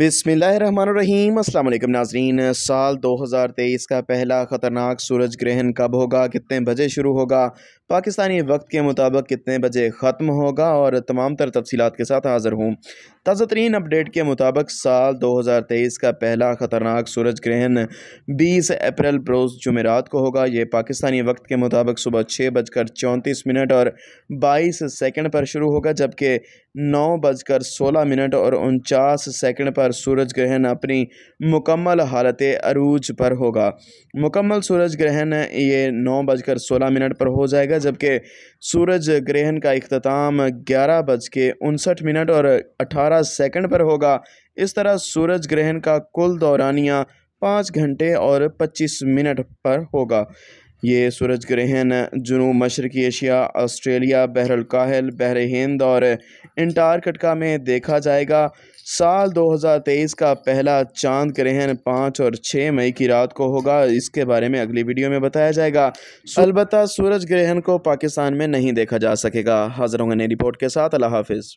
बिसमीम अल्लाम नाजरीन साल 2023 का पहला ख़तरनाक सूरज ग्रहण कब होगा कितने बजे शुरू होगा पाकिस्तानी वक्त के मुताबिक कितने बजे ख़त्म होगा और तमाम तर तफसीत के साथ हाज़िर हूँ ताज़ा तरीन अपडेट के मुताबिक साल 2023 का पहला ख़तरनाक सूरज ग्रहण 20 अप्रैल रोज़ जुमेरात को होगा ये पाकिस्तानी वक्त के मुताबिक सुबह छः बजकर चौंतीस मिनट और 22 सेकंड पर शुरू होगा जबकि नौ बजकर सोलह मिनट और उनचास सेकंड पर सूरज ग्रहण अपनी मुकम्मल हालत अरूज पर होगा मुकम्मल सूरज ग्रहण ये नौ बजकर सोलह मिनट पर हो जाएगा जाएगा जबकि सूरज ग्रहण का अख्ताम ग्यारह बज के उनसठ मिनट और अठारह सेकंड पर होगा इस तरह सूरज ग्रहण का कुल दौरानिया पाँच घंटे और पच्चीस मिनट पर होगा ये सूरज ग्रहण जुनू मशरकी एशिया ऑस्ट्रेलिया काहल बहर हिंद और इंटारकटका में देखा जाएगा साल 2023 का पहला चांद ग्रहण पाँच और छः मई की रात को होगा इसके बारे में अगली वीडियो में बताया जाएगा अलबत् सूरज ग्रहण को पाकिस्तान में नहीं देखा जा सकेगा हाजिर होंगे नई रिपोर्ट के साथ अल्लाह हाफिज़